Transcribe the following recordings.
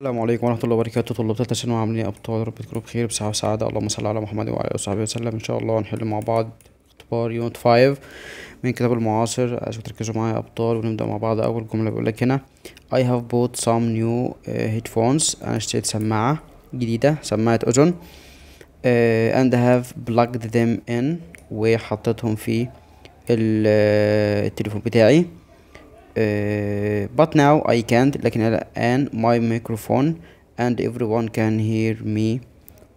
السلام عليكم ورحمة الله وبركاته طلاب ثالثه ثانوي عاملين ايه ابطال رب تكونوا بخير بصحة وسعادة اللهم صل على محمد وعلى آله وصحبه وسلم ان شاء الله هنحل مع بعض اختبار يونت فايف من كتاب المعاصر عشان تركزوا معايا ابطال ونبدأ مع بعض اول جملة لك هنا I have bought some new uh, headphones انا اشتريت سماعة جديدة سماعة اذن uh, and have plugged them in وحطيتهم في uh, التليفون بتاعي but now I can't لكن الآن my microphone and everyone can hear me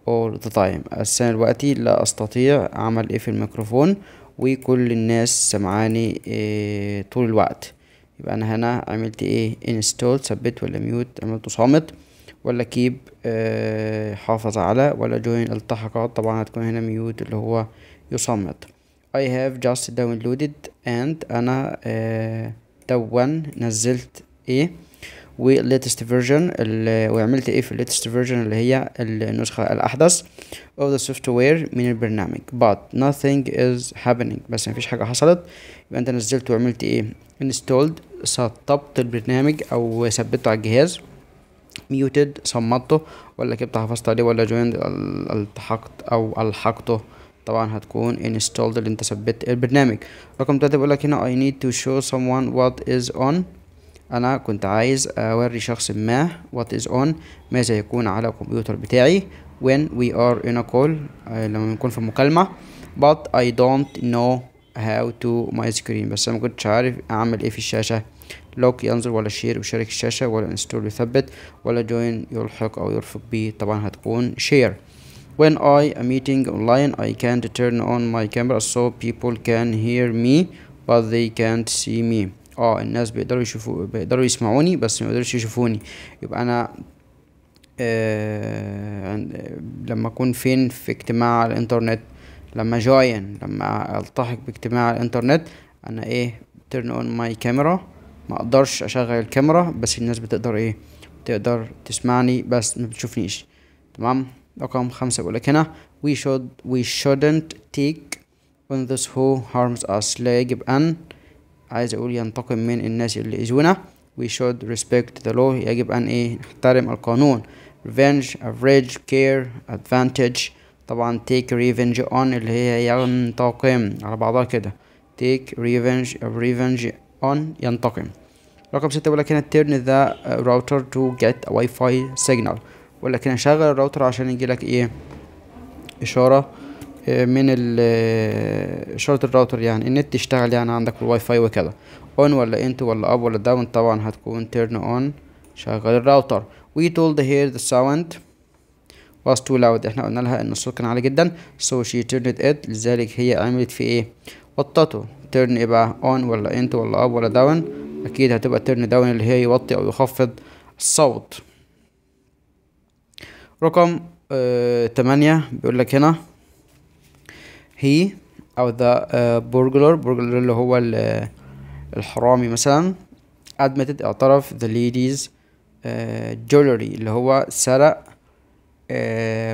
all the time السنة الوقتي لا أستطيع عمل إيه في الميكروفون وكل الناس سمعاني إيه طول الوقت يبقى أنا هنا عملت إيه install ثبت ولا ميوت عملته صامت ولا كيب إيه حافظ على ولا join التحاقات طبعا هتكون هنا ميوت اللي هو يصمت I have just downloaded and أنا إيه توا نزلت ايه والليتست فيرجن وعملت ايه في الليتست فيرجن اللي هي النسخة الأحدث of the software من البرنامج but nothing is happening بس مفيش حاجة حصلت يبقى انت نزلت وعملت ايه installed سطبت البرنامج او ثبته على الجهاز muted صمدته ولا كبت حافظت عليه ولا joined التحقت او الحقته طبعا هتكون installed اللي انت ثبت البرنامج رقم تلاتة لك هنا I need to show someone what is on انا كنت عايز اوري شخص ما what is on ماذا يكون على الكمبيوتر بتاعي when we are in a call آه، لما بنكون في مكالمة but I don't know how to my screen بس انا مكنتش عارف اعمل ايه في الشاشة لوك ينظر ولا شير يشارك الشاشة ولا انستول يثبت ولا جوين يلحق او يرفق بيه طبعا هتكون شير when I am meeting online I can't turn on my camera so people can hear me but they can't see me اه الناس بيقدروا يشوفوا بيقدروا يسمعوني بس ما يقدرش يشوفوني يبقى انا آه لما اكون فين في اجتماع على الانترنت لما جاين لما التحق باجتماع على الانترنت انا ايه turn on my camera ما اقدرش اشغل الكاميرا بس الناس بتقدر ايه بتقدر تسمعني بس ما بتشوفنيش تمام رقم خمسة بيقول لك هنا we should we shouldn't take on those who harms us لا يجب أن عايز أقول ينتقم من الناس اللي يأذونا we should respect the law يجب أن إيه نحترم القانون revenge average care advantage طبعا take revenge on اللي هي ينتقم على بعضها كده take revenge revenge on ينتقم رقم ستة بيقول لك هنا turn the router to get a wifi signal ولكن هشغل الراوتر عشان يجيلك ايه اشارة آه، من آه، اشارة الراوتر يعني النت يشتغل يعني عندك في الواي فاي وكده اون ولا انت ولا اب ولا داون طبعا هتكون تيرن اون شغل الراوتر وي تولد هير ذا ساوند was too loud احنا قلنا لها ان الصوت كان عالي جدا so she turned it لذلك هي عملت في ايه وطته turn ايه بقى on ولا انت ولا up ولا down اكيد هتبقى turn down اللي هي يوطي او يخفض الصوت رقم آه، تمانية بيقول لك هنا هي او ذا آه، burglar burglar اللي هو آه، الحرامي مثلا admitted اعترف the ladies jewelry اللي هو سرق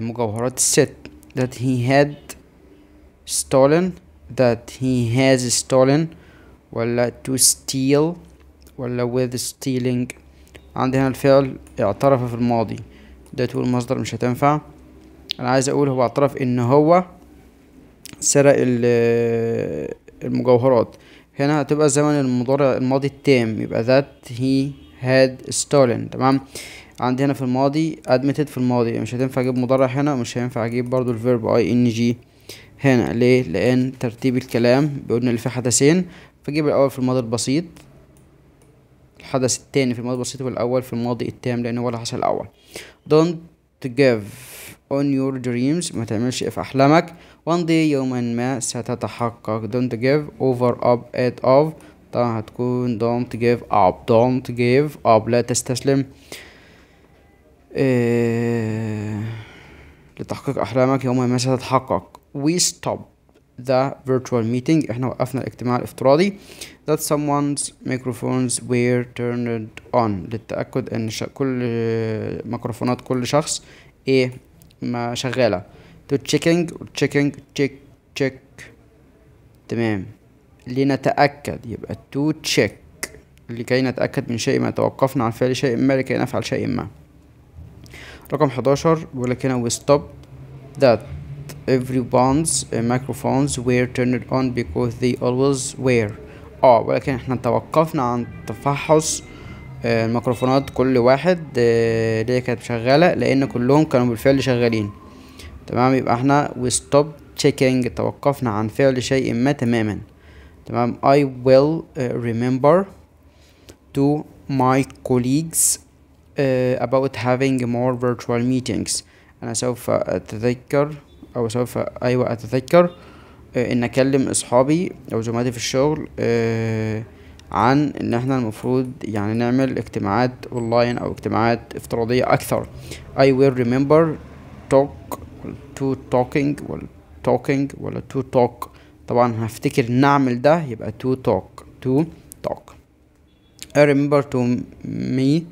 مجوهرات الست that he had stolen that he has stolen ولا to steal ولا with stealing عندنا الفعل اعترف في الماضي ده تقول مصدر مش هتنفع انا عايز اقول هو اعترف ان هو سرق المجوهرات هنا هتبقى زمن المضارع الماضي التام يبقى ذات هي هاد ستولن تمام عندي هنا في الماضي ادمتد في الماضي مش هتنفع اجيب مضارع هنا ومش هينفع اجيب برضو الفيرب اي ان جي هنا ليه لان ترتيب الكلام بيقولنا اللي فيه حدثين فجيب الاول في الماضي البسيط الحدث الثاني في الماضي البسيط والأول في الماضي التام لأن هو اللي حصل الأول don't give on your dreams ما تعملش في أحلامك one day يوما ما ستتحقق don't give over up at of طبعا هتكون don't give up don't give up لا تستسلم إيه... لتحقيق أحلامك يوما ما ستتحقق we stop the virtual meeting احنا وقفنا الاجتماع الافتراضي that someone's microphones were turned on للتأكد ان كل ميكروفونات كل شخص ايه ما شغالة to checking checking check check تمام لنتأكد يبقى to check لكي نتأكد من شيء ما توقفنا عن فعل شيء ما لكي نفعل شيء ما رقم 11 ولكن we stopped that everyone's microphones were turned on because they always were اه ولكن احنا توقفنا عن تفحص الميكروفونات كل واحد اللي كانت شغالة لان كلهم كانوا بالفعل شغالين تمام يبقى احنا we stop checking توقفنا عن فعل شيء ما تماما تمام I will remember to my colleagues about having more virtual meetings أنا سوف أتذكر او سوف ايوه اتذكر آه، ان اكلم اصحابي او زملائي في الشغل آه، عن ان احنا المفروض يعني نعمل اجتماعات اونلاين او اجتماعات افتراضية اكثر I will remember talk to talking ولا talking ولا to talk طبعا هفتكر نعمل ده يبقى to talk to talk I remember to me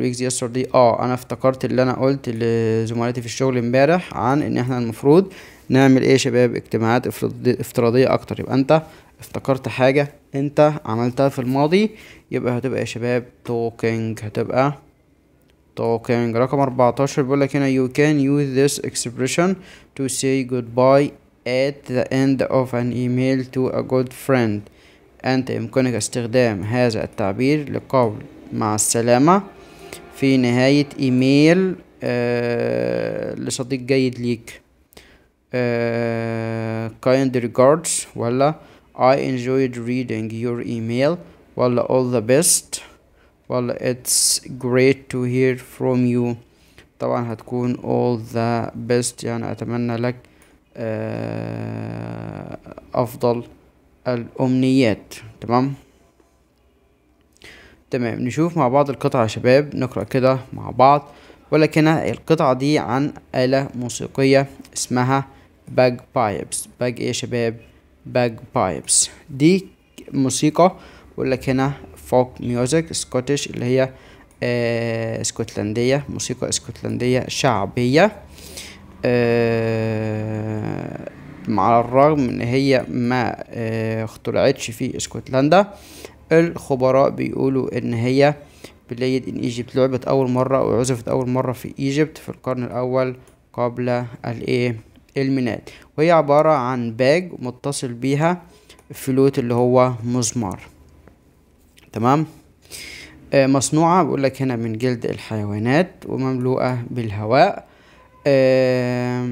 colleagues yesterday اه انا افتكرت اللي انا قلت لزملائي في الشغل امبارح عن ان احنا المفروض نعمل ايه يا شباب اجتماعات افتراضيه اكتر يبقى انت افتكرت حاجه انت عملتها في الماضي يبقى هتبقى يا شباب talking هتبقى talking رقم 14 بيقول لك هنا you can use this expression to say goodbye at the end of an email to a good friend أنت يمكنك استخدام هذا التعبير لقول مع السلامة في نهاية ايميل آه لصديق جيد ليك آه kind regards ولا I enjoyed reading your email ولا all the best ولا it's great to hear from you طبعا هتكون all the best يعني اتمنى لك آه افضل الامنيات تمام تمام نشوف مع بعض القطعة يا شباب نقرأ كده مع بعض ولكن القطعة دي عن آلة موسيقية اسمها باج بايبس باج ايه يا شباب باج بايبس دي موسيقى هنا فوك ميوزك سكوتش اللي هي اسكتلندية آه، موسيقى اسكتلندية شعبية آه، مع على الرغم ان هي ما آه، اخترعتش في اسكتلندا الخبراء بيقولوا ان هي بلايد ان ايجيبت لعبت اول مرة وعزفت اول مرة في ايجيبت في القرن الاول قبل الايه الميلاد وهي عبارة عن باج متصل بيها فلوت اللي هو مزمار تمام آه مصنوعة بقول لك هنا من جلد الحيوانات ومملوءة بالهواء آه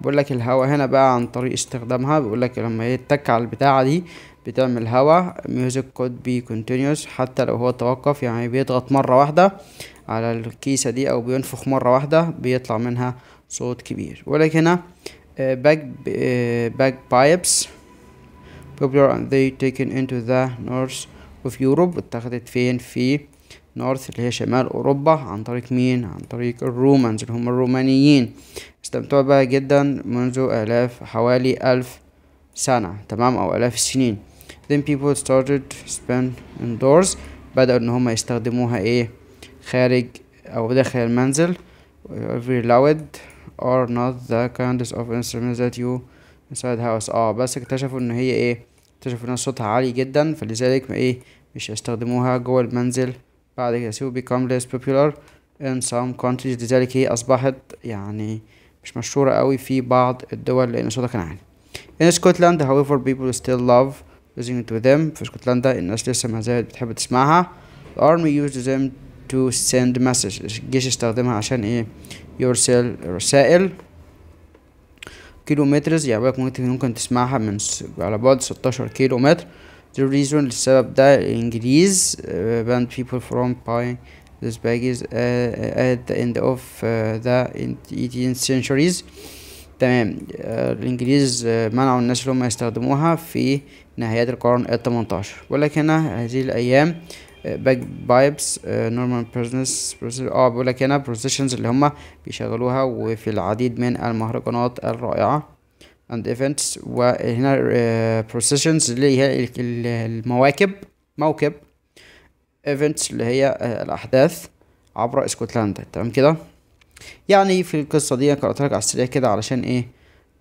بقول لك الهواء هنا بقى عن طريق استخدامها بقول لك لما يتك على البتاعة دي بدعم الهواء music could be continuous حتى لو هو توقف يعني بيضغط مرة واحدة على الكيسة دي أو بينفخ مرة واحدة بيطلع منها صوت كبير ولكن هنا باك باك بايبس popular and they taken into the north of Europe اتخذت فين في نورث اللي هي شمال أوروبا عن طريق مين عن طريق الرومانز اللي هم الرومانيين استمتعوا بها جدا منذ آلاف حوالي ألف سنة تمام أو آلاف السنين then people started spend indoors بدأوا ان هما يستخدموها ايه خارج او داخل المنزل every loud are not the kinds of instruments that you inside house اه بس اكتشفوا ان هي ايه اكتشفوا ان صوتها عالي جدا فلذلك ما ايه مش هيستخدموها جوه المنزل بعد كده سيو become less popular in some countries لذلك هي اصبحت يعني مش مشهورة قوي في بعض الدول لان صوتها كان عالي in Scotland however people still love using it with them في اسكتلندا الناس لسه ما زالت بتحب تسمعها the army used them to send messages الجيش استخدمها عشان ايه يرسل رسائل كيلومترز يعني بقى ممكن ممكن تسمعها من س... على بعد 16 كيلو متر the reason للسبب ده الانجليز uh, banned people from buying these baggies uh, at the end of uh, the 18th centuries تمام آه، الانجليز آه، منعوا الناس اللي هم يستخدموها في نهايات القرن التمنتاشر ولكن هذه الايام باك بايبس نورمال بزنس اه بيقول لك هنا بروسيشنز اللي هم بيشغلوها وفي العديد من المهرجانات الرائعه اند ايفنتس وهنا بروسيشنز آه، اللي هي المواكب موكب ايفنتس اللي هي الاحداث عبر اسكتلندا تمام كده يعني في القصة دي قرأتها لك على السريع كده علشان ايه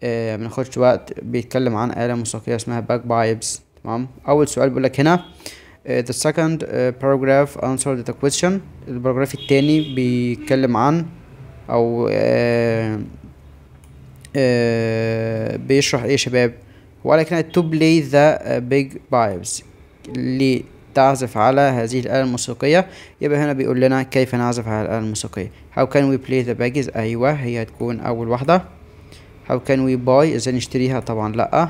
آه مناخدش وقت بيتكلم عن آلة موسيقية اسمها باك بايبس تمام أول سؤال بيقولك هنا آه، the second آه، paragraph answered the question الباراجراف التاني بيتكلم عن أو آه آه بيشرح ايه يا شباب وقالك هنا to play the آه، big vibes ليه تعزف على هذه الآلة الموسيقية يبقى هنا بيقول لنا كيف نعزف على الآلة الموسيقية how can we play the baggies أيوة هي هتكون أول واحدة how can we buy إذا نشتريها طبعا لأ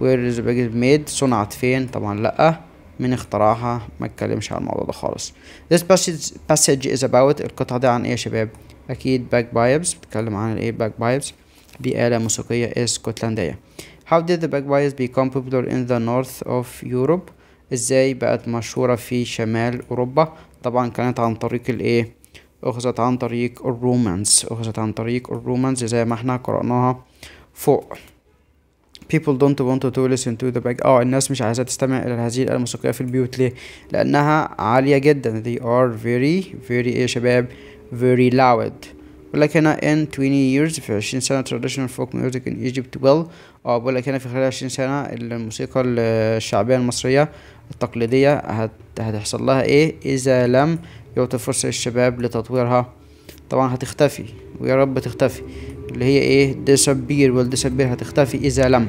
where is the baggies made صنعت فين طبعا لأ من اختراعها ما اتكلمش عن الموضوع ده خالص this passage, passage is about القطعة دي عن ايه يا شباب اكيد باك بايبس بتكلم عن الايه باك بايبس دي آلة موسيقية اسكتلندية how did the bagpipes become popular in the north of Europe ازاي بقت مشهورة في شمال اوروبا طبعا كانت عن طريق الايه اخذت عن طريق الرومانس اخذت عن طريق الرومانس زي ما احنا قرأناها فوق people don't want to listen to the back اه الناس مش عايزة تستمع إلى هذه الموسيقية في البيوت ليه؟ لأنها عالية جدا they are very very إيه يا شباب very loud ولكن هنا in 20 years في 20 سنة traditional folk music in Egypt well اه بقول لك هنا في خلال 20 سنة الموسيقى الشعبية المصرية التقليدية هت... هتحصل لها ايه اذا لم يعطي فرصة للشباب لتطويرها طبعا هتختفي ويا رب تختفي اللي هي ايه disappear will disappear هتختفي اذا لم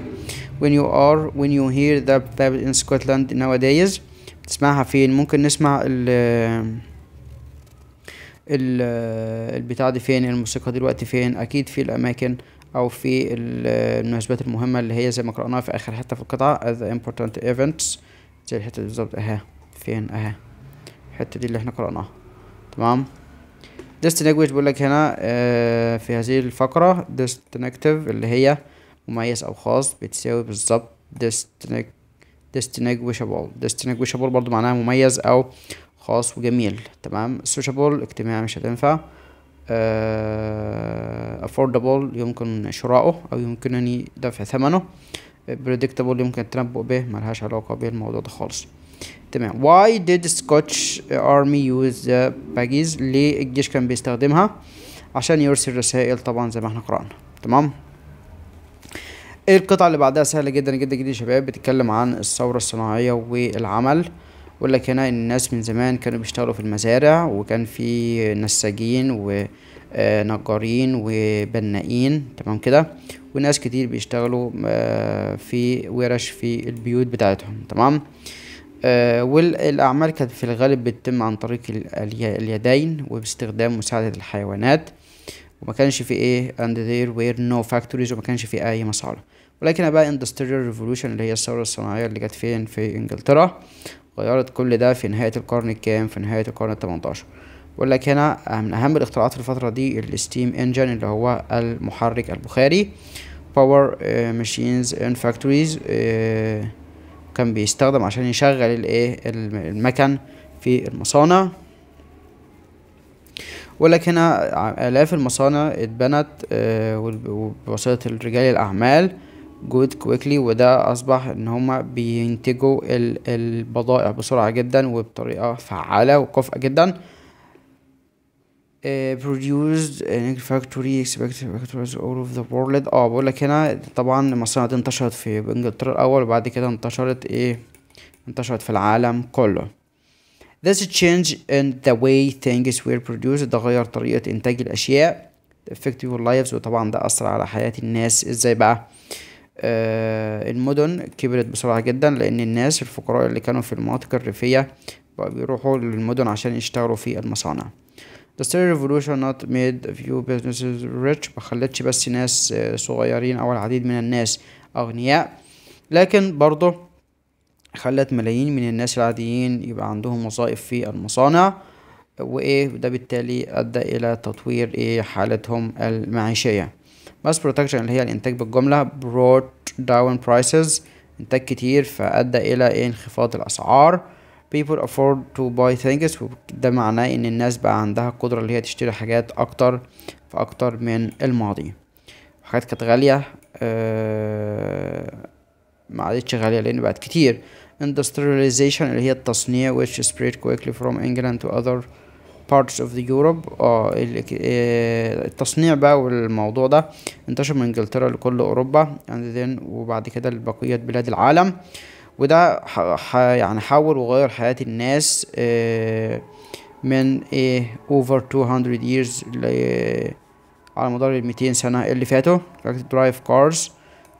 when you are when you hear the babbit in Scotland nowadays بتسمعها فين ممكن نسمع ال البتاع دي فين الموسيقى دلوقتي فين اكيد في الاماكن او في المناسبات المهمه اللي هي زي ما قراناها في اخر حته في القطعه the important events زي الحتة دي بالظبط اهي فين اهي الحتة دي اللي احنا قرأناها تمام بيقول بيقولك هنا آه في هذه الفقرة ديستنكتيف اللي هي مميز او خاص بتساوي بالظبط ديستنك distinguishable distinguishable برضو معناها مميز او خاص وجميل تمام سوشابل اجتماعي مش هتنفع آه، affordable يمكن شراؤه او يمكنني دفع ثمنه بريدكتابل يمكن التنبؤ به ملهاش علاقة بالموضوع ده خالص تمام why did Scotch army use the baggies ليه الجيش كان بيستخدمها عشان يرسل رسائل طبعا زي ما احنا قرأنا تمام القطعة اللي بعدها سهلة جدا جدا جدا يا شباب بتتكلم عن الثورة الصناعية والعمل ويقول لك هنا ان الناس من زمان كانوا بيشتغلوا في المزارع وكان في نساجين و آه، نجارين وبنائين تمام كده وناس كتير بيشتغلوا آه، في ورش في البيوت بتاعتهم تمام آه، والاعمال كانت في الغالب بتتم عن طريق اليدين وباستخدام مساعدة الحيوانات وما كانش في ايه and there were no factories وما كانش في اي مصانع ولكن بقى industrial revolution اللي هي الثورة الصناعية اللي جت فين في انجلترا غيرت كل ده في نهاية القرن الكام في نهاية القرن التمنتاشر بيقول لك هنا من اهم الاختراعات في الفتره دي الستيم انجن اللي هو المحرك البخاري باور ماشينز ان فاكتوريز كان بيستخدم عشان يشغل الايه المكن في المصانع ولكن هنا آه، آلاف المصانع اتبنت آه، بواسطة رجال الأعمال جود كويكلي وده أصبح إن هما بينتجوا البضائع بسرعة جدا وبطريقة فعالة وكفاه جدا Uh, produced in factory expected factories all over the world اه بقول لك هنا طبعا المصانع دي انتشرت في انجلترا الاول وبعد كده انتشرت ايه انتشرت في العالم كله This change in the way things were produced ده غير طريقة إنتاج الأشياء affect your lives وطبعا ده أثر على حياة الناس إزاي بقى؟ آه المدن كبرت بسرعة جدا لأن الناس الفقراء اللي كانوا في المناطق الريفية بقى بيروحوا للمدن عشان يشتغلوا في المصانع The third Revolution not made a few businesses rich ما خلتش بس ناس آه، صغيرين أو العديد من الناس أغنياء لكن برضه خلت ملايين من الناس العاديين يبقى عندهم وظائف في المصانع وإيه ده بالتالي أدى إلى تطوير إيه حالتهم المعيشية mass production اللي هي الإنتاج بالجملة brought down prices إنتاج كتير فأدى إلى إيه انخفاض الأسعار people afford to buy things ده معناه ان الناس بقى عندها القدرة اللي هي تشتري حاجات اكتر في اكتر من الماضي حاجات كانت غالية أه ما عادتش غالية لان بقت كتير industrialization اللي هي التصنيع which spread quickly from England to other parts of the Europe اه, آه، التصنيع بقى والموضوع ده انتشر من انجلترا لكل اوروبا and then وبعد كده لبقية بلاد العالم آه وده ح... يعني حول وغير حياة الناس آه، من ايه over 200 years ل... على مدار ال 200 سنة اللي فاتوا كانت درايف كارز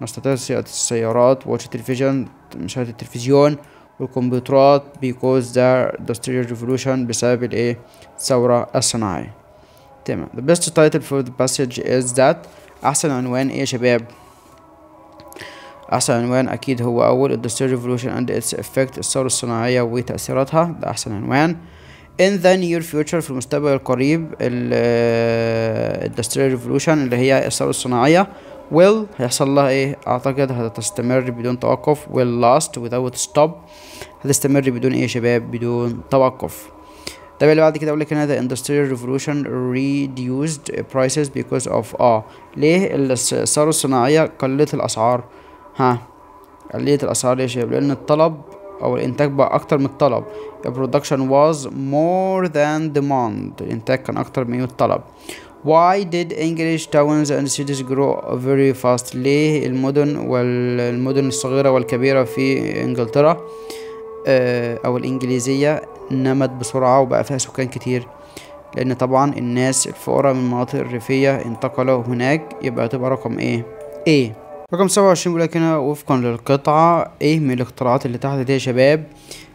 نستطيع سيادة السيارات واتش التلفزيون مشاهدة التلفزيون والكمبيوترات because the industrial revolution بسبب الايه الثورة الصناعية تمام the best title for the passage is that أحسن عنوان ايه يا شباب احسن عنوان اكيد هو اول Industrial Revolution and its Effect الثورة الصناعية وتأثيراتها ده احسن عنوان in the near future في المستقبل القريب ال آه، Industrial Revolution اللي هي الثورة الصناعية will هيحصل لها ايه اعتقد هتستمر بدون توقف will last without stop هتستمر بدون ايه يا شباب بدون توقف طب اللي بعد كده اقول لك ان هذا industrial revolution reduced prices because of اه ليه الثوره الصناعيه قلت الاسعار ها قللت الأسعار يا شباب لأن الطلب أو الإنتاج بقى أكتر من الطلب The production was more than demand الإنتاج كان أكتر من الطلب Why did English towns and cities grow very fast ليه المدن والمدن الصغيرة والكبيرة في إنجلترا آه، أو الإنجليزية نمت بسرعة وبقى فيها سكان كتير لأن طبعا الناس الفقراء من المناطق الريفية انتقلوا هناك يبقى تبقى رقم ايه ايه رقم سبعة وعشرين بيقولك هنا وفقا للقطعة ايه من الاختراعات اللي تحت دي يا شباب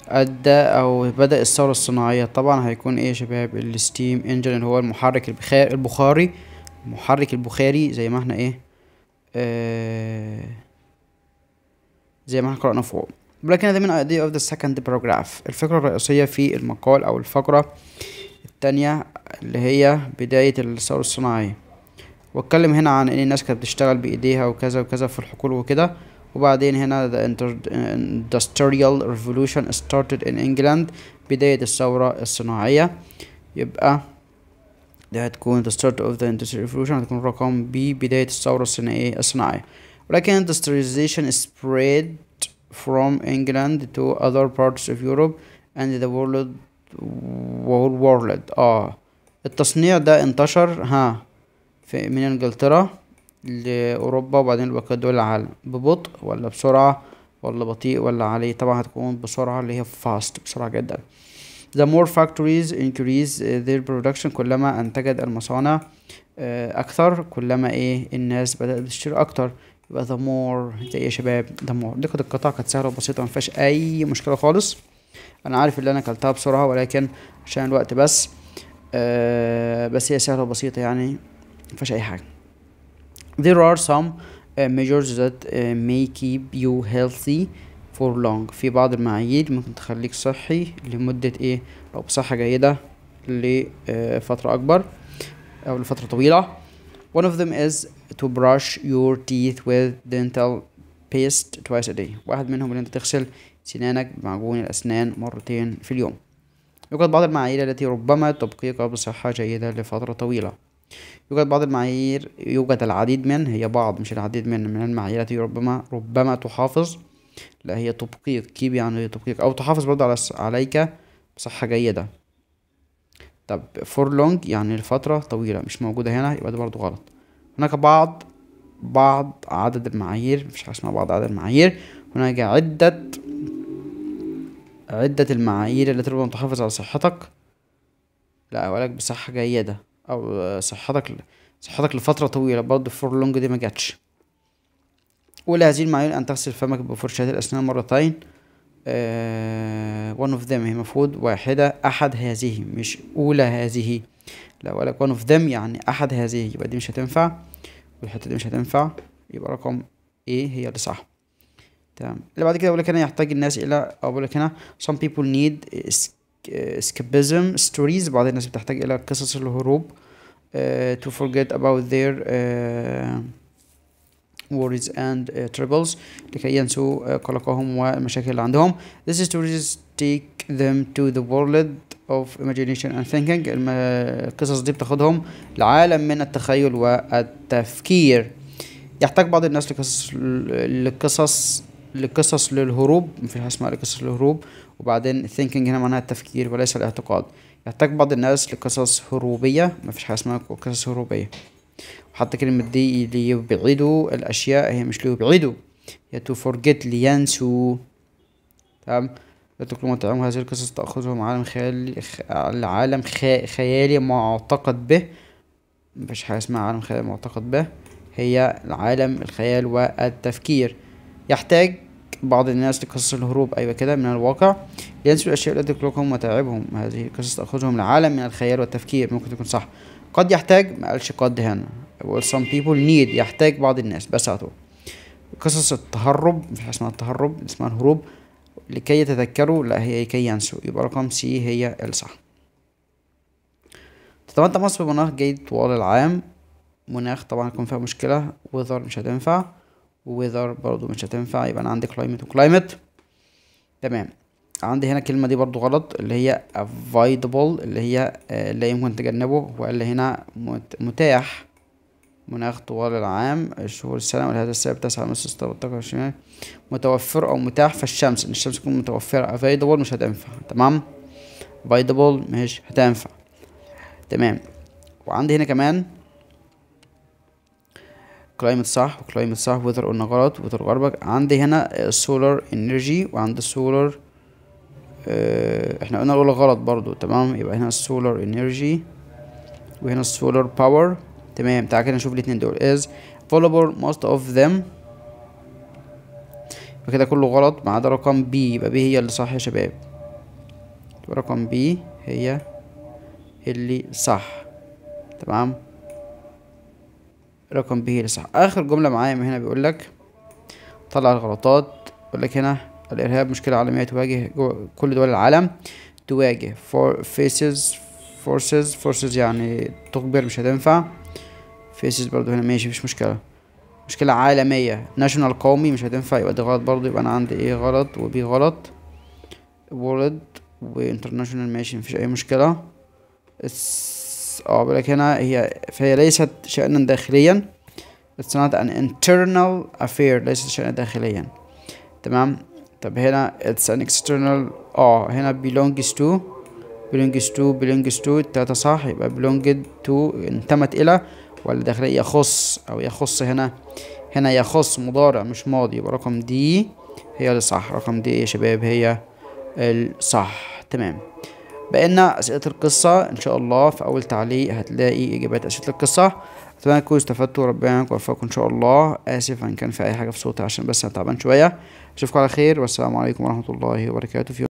ادى او بدأ الثورة الصناعية طبعا هيكون ايه يا شباب الستيم انجن اللي هو المحرك البخاري المحرك البخاري زي ما احنا ايه آه زي ما احنا قرأنا فوق بيقولك هنا ده من ايديا اوف ذا سكند باراجراف الفكرة الرئيسية في المقال او الفقرة التانية اللي هي بداية الثورة الصناعية واتكلم هنا عن ان الناس كانت بتشتغل بايديها وكذا وكذا في الحقول وكده وبعدين هنا the industrial revolution started in England بداية الثورة الصناعية يبقى ده هتكون the start of the industrial revolution هتكون رقم B بداية الثورة الصناعية الصناعية ولكن industrialization spread from England to other parts of Europe and the world world اه التصنيع ده انتشر ها في من انجلترا لاوروبا وبعدين بقى دول العالم ببطء ولا بسرعه ولا بطيء ولا عالي طبعا هتكون بسرعه اللي هي فاست بسرعه جدا The more factories increase their production كلما انتجت المصانع آه، اكثر كلما ايه الناس بدأت تشتري اكتر يبقى the more زي إيه يا شباب the more كانت القطع كانت سهلة وبسيطة مفيهاش أي مشكلة خالص أنا عارف ان أنا أكلتها بسرعة ولكن عشان الوقت بس آه بس هي سهلة وبسيطة يعني مفيهاش اي حاجه there are some uh, measures that uh, may keep you healthy for long في بعض المعايير ممكن تخليك صحي لمدة ايه او بصحة جيدة لفترة uh, اكبر او لفترة طويلة one of them is to brush your teeth with dental paste twice a day واحد منهم اللي انت تغسل سنانك بمعجون الاسنان مرتين في اليوم يوجد بعض المعايير التي ربما تبقيك بصحة جيدة لفترة طويلة يوجد بعض المعايير يوجد العديد من هي بعض مش العديد من من المعايير التي ربما ربما تحافظ لا هي تبقيك كيب يعني تبقيك أو تحافظ برضه على عليك بصحة جيدة طب فور لونج يعني لفترة طويلة مش موجودة هنا يبقى ده برضه غلط هناك بعض بعض عدد المعايير مفيش حاجة اسمها بعض عدد المعايير هناك عدة عدة المعايير التي ربما تحافظ على صحتك لا ولك بصحة جيدة او صحتك صحتك لفترة طويلة برضه فور لونج دي ما جاتش هذه المعايير ان تغسل فمك بفرشاة الاسنان مرتين ون اوف ذم هي المفروض واحدة احد هذه مش اولى هذه لو ولا ون اوف ذم يعني احد هذه يبقى دي مش هتنفع والحتة دي مش هتنفع يبقى رقم A هي اللي صح تمام اللي بعد كده لك هنا يحتاج الناس الى او لك هنا some people need اسكيبزم uh, ستوريز بعض الناس بتحتاج الى قصص الهروب uh, to forget about their uh, worries and uh, troubles لكي ينسوا uh, قلقهم والمشاكل اللي عندهم these stories take them to the world of imagination and thinking القصص دي بتاخدهم لعالم من التخيل والتفكير يحتاج بعض الناس لقصص لقصص لقصص للهروب مفيش حاجة اسمها لقصص للهروب وبعدين thinking هنا معناها التفكير وليس الاعتقاد يحتاج بعض الناس لقصص هروبية مفيش حاجة اسمها قصص هروبية وحتى كلمة دي ليبعدوا الأشياء هي مش ليبعدوا هي to forget لينسوا تمام لا تكلموا تعلم هذه القصص تأخذهم عالم خيال العالم خيالي معتقد به مفيش حاجة اسمها عالم خيالي معتقد به هي العالم الخيال والتفكير يحتاج بعض الناس لقصص الهروب أيوة كده من الواقع ينسوا الأشياء التي تقلقهم وتعبهم هذه القصص تأخذهم لعالم من الخيال والتفكير ممكن تكون صح قد يحتاج ما قالش قد هنا some people need يحتاج بعض الناس بس هتو قصص التهرب مش حاجة اسمها التهرب اسمها الهروب لكي يتذكروا لا هي لكي ينسوا يبقى رقم سي هي الصح تتمتع مصر بمناخ جيد طوال العام مناخ طبعا هيكون فيها مشكلة وذر مش هتنفع ويذر برضو مش هتنفع يبقى انا عندي كلايمت وكلايمت تمام عندي هنا الكلمه دي برضو غلط اللي هي avoidable اللي هي آه، لا يمكن تجنبه وقال هنا متاح مناخ طوال العام الشهور السنة والهذا السبب تسعة ونص ستة وعشرين متوفر أو متاح فالشمس إن الشمس تكون متوفرة افايدبل مش هتنفع تمام افايدبل مش هتنفع تمام وعندي هنا كمان كلايمت صح وكلايمت صح وذر قلنا غلط وذر غربك عندي هنا السولار انرجي وعند السولار اه احنا قلنا الاولى غلط برضو تمام يبقى هنا السولار انرجي وهنا السولار باور تمام تعال كده نشوف الاتنين دول از available most of them كده كله غلط ما عدا رقم بي يبقى بي هي اللي صح يا شباب رقم بي هي اللي صح تمام رقم به لصح اخر جمله معايا من هنا بيقول لك طلع الغلطات بيقول لك هنا الارهاب مشكله عالميه تواجه كل دول العالم تواجه فور فيسز فورسز فورسز يعني تقبل مش هتنفع فيسز برضو هنا ماشي مفيش مشكله مشكله عالميه ناشونال قومي مش هتنفع يبقى دي غلط برضو يبقى انا عندي ايه غلط وبي غلط وورد وانترناشونال ماشي مفيش اي مشكله أقول آه، هنا هي فهي ليست شأنا داخليا it's not an internal affair ليست شأنا داخليا تمام طب هنا it's an external اه هنا belongs to belongs to belongs to التلاتة صح يبقى belonged to انتمت إلى ولا داخلية يخص أو يخص هنا هنا يخص مضارع مش ماضي يبقى رقم دي هي الصح رقم دي يا شباب هي الصح تمام بقينا اسئله القصه ان شاء الله في اول تعليق هتلاقي اجابات اسئله القصه اتمنى تكونوا استفدتوا وربنا يعينكم ويوفقكم ان شاء الله اسف ان كان في اي حاجه في صوتي عشان بس انا تعبان شويه اشوفكم على خير والسلام عليكم ورحمه الله وبركاته في